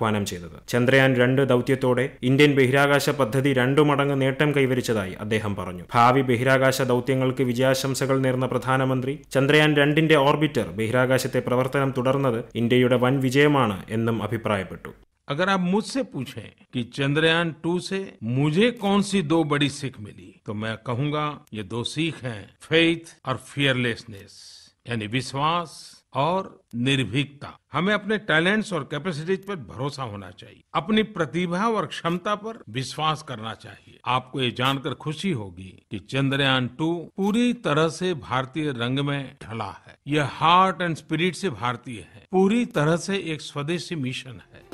ആഹ്വാനം ചെയ്തത് ചന്ദ്രയാൻ രണ്ട് ദൌത്യത്തോടെ ഇന്ത്യൻ ബഹിരാകാശ പദ്ധതി രണ്ടു മടങ്ങ് നേട്ടം കൈവരിച്ചതായി അദ്ദേഹം പറഞ്ഞു ഭാവി ബഹിരാകാശ ദൌത്യങ്ങൾക്ക് വിജയാശംസകൾ നേർന്ന പ്രധാനമന്ത്രി ചന്ദ്രയാൻ രണ്ടിന്റെ ഓർബിറ്റർ ബഹിരാകാശത്തെ പ്രവർത്തനം തുടർന്നത് ഇന്ത്യയുടെ വൻ വിജയമാണ് എന്നും അഭിപ്രായപ്പെട്ടു अगर आप मुझसे पूछें कि चंद्रयान टू से मुझे कौन सी दो बड़ी सीख मिली तो मैं कहूंगा ये दो सीख हैं फेथ और फियरलेसनेस यानी विश्वास और निर्भीकता हमें अपने टैलेंट्स और कैपेसिटीज पर भरोसा होना चाहिए अपनी प्रतिभा और क्षमता पर विश्वास करना चाहिए आपको ये जानकर खुशी होगी कि चंद्रयान टू पूरी तरह से भारतीय रंग में ढला है यह हार्ट एंड स्पिरिट से भारतीय है पूरी तरह से एक स्वदेशी मिशन है